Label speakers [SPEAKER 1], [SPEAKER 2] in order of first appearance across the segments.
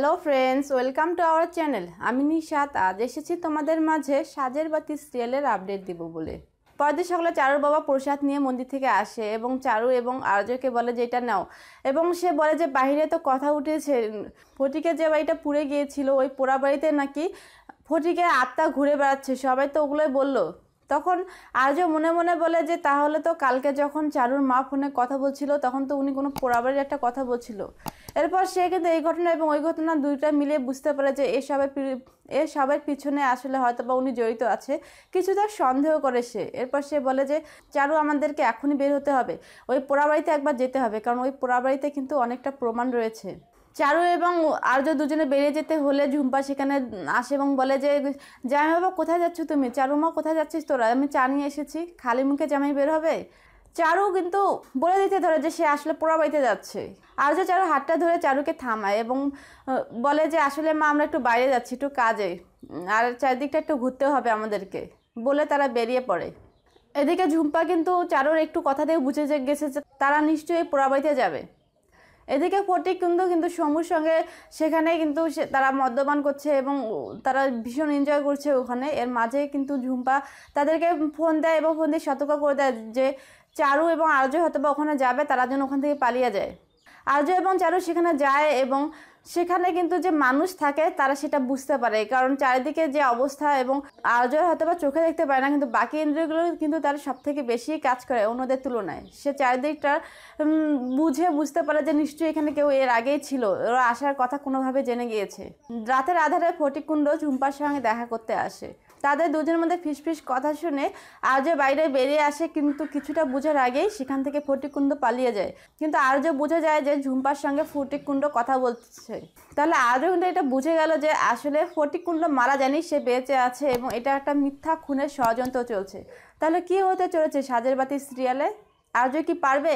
[SPEAKER 1] hello friends welcome to our channel আমি নিশাত আজ এসেছি তোমাদের মাঝে সাজের বাতি সিরিয়ালের আপডেট দিব বলে পরদিন সকালে চারুর বাবা প্রসাদ নিয়ে মন্দির থেকে আসে এবং চারু এবং আর্যকে বলে যে এটা নাও এবং সে বলে যে বাহিরে তো কথা উঠেছে ফটিকে যে বাড়িটা পুড়ে গিয়েছিল ওই পোড়া বাড়িতে নাকি ফটিকে আত্মা ঘুরে বেড়াচ্ছে সবাই তো ওগুলোই বললো তখন আজও মনে মনে বলে যে তাহলে তো কালকে যখন চারুর মা ফোনে কথা বলছিল তখন তো উনি কোনো পোড়াবাড়ির একটা কথা বলছিল এরপর সে কিন্তু এই ঘটনা এবং ওই ঘটনা দুইটা মিলিয়ে বুঝতে পারে যে এসবের সবের পিছনে আসলে হয়তো বা উনি জড়িত আছে কিছু তার সন্দেহ করে সে এরপর সে বলে যে চারু আমাদেরকে এখনই বের হতে হবে ওই পোড়াবাড়িতে একবার যেতে হবে কারণ ওই পোড়াবাড়িতে কিন্তু অনেকটা প্রমাণ রয়েছে চারু এবং আর্য দুজনে বেরিয়ে যেতে হলে ঝুম্পা সেখানে আসে এবং বলে যে জামাই বাবা কোথায় যাচ্ছ তুমি চারুমা কোথায় যাচ্ছিস তোরা আমি চা নিয়ে এসেছি খালি মুখে জামাই বের হবে চারু কিন্তু বলে দিতে ধরে যে সে আসলে পোড়া বাড়িতে যাচ্ছে আর যে চারু হাতটা ধরে চারুকে থামায় এবং বলে যে আসলে মা আমরা একটু বাইরে যাচ্ছি একটু কাজে আর চারিদিকটা একটু ঘুরতে হবে আমাদেরকে বলে তারা বেরিয়ে পড়ে এদিকে ঝুম্পা কিন্তু চারুর একটু কথা দিয়ে বুঝে গেছে যে তারা নিশ্চয়ই পোড়া বাড়িতে যাবে এদিকে ফটিক কিন্তু কিন্তু সমুর সঙ্গে সেখানে কিন্তু তারা মদ্যপান করছে এবং তারা ভীষণ এনজয় করছে ওখানে এর মাঝে কিন্তু ঝুম্পা তাদেরকে ফোন দেয় এবং ফোন দিয়ে সতর্ক করে দেয় যে চারু এবং আরজয় হয়তো বা ওখানে যাবে তারা যেন ওখান থেকে পালিয়ে যায় আর্য এবং চারু সেখানে যায় এবং সেখানে কিন্তু যে মানুষ থাকে তারা সেটা বুঝতে পারে কারণ চারিদিকে যে অবস্থা এবং আজও হয়তো বা চোখে দেখতে পারে না কিন্তু বাকি ইন্দ্রিয়গুলো কিন্তু তারা সব থেকে বেশি কাজ করে অন্যদের তুলনায় সে চারিদিকটা বুঝে বুঝতে পারে যে নিশ্চয়ই এখানে কেউ এর আগেই ছিল ওরা আসার কথা কোনোভাবে জেনে গিয়েছে রাতের আধারে ফটিকুণ্ড ঝুম্পার সঙ্গে দেখা করতে আসে তাদের দুজনের মধ্যে ফিসফিস কথা শুনে আর্য বাইরে বেরিয়ে আসে কিন্তু কিছুটা বোঝার আগেই সেখান থেকে ফটিকুণ্ড পালিয়ে যায় কিন্তু আর্য বোঝা যায় যে ঝুম্পার সঙ্গে ফটিকুণ্ড কথা বলছে তাহলে আর্য কিন্তু এটা বুঝে গেল যে আসলে ফটিকুণ্ড মারা জানি সে বেঁচে আছে এবং এটা একটা মিথ্যা খুনের ষড়যন্ত্র চলছে তাহলে কি হতে চলেছে সাজের বাতি সিরিয়ালে আর্য কি পারবে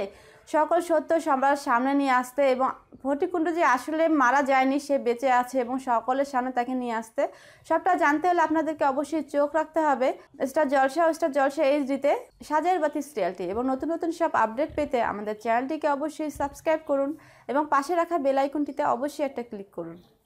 [SPEAKER 1] সকল সত্য সম্রাট সামনে নিয়ে আসতে এবং ভটিকুণ্ড যে আসলে মারা যায়নি সে বেঁচে আছে এবং সকলের সামনে তাকে নিয়ে আসতে সবটা জানতে হলে আপনাদেরকে অবশ্যই চোখ রাখতে হবে স্টার জলসা স্টার জলসা এইচডিতে সাজের বাতি সিরিয়ালটি এবং নতুন নতুন সব আপডেট পেতে আমাদের চ্যানেলটিকে অবশ্যই সাবস্ক্রাইব করুন এবং পাশে রাখা বেল অবশ্যই একটা ক্লিক করুন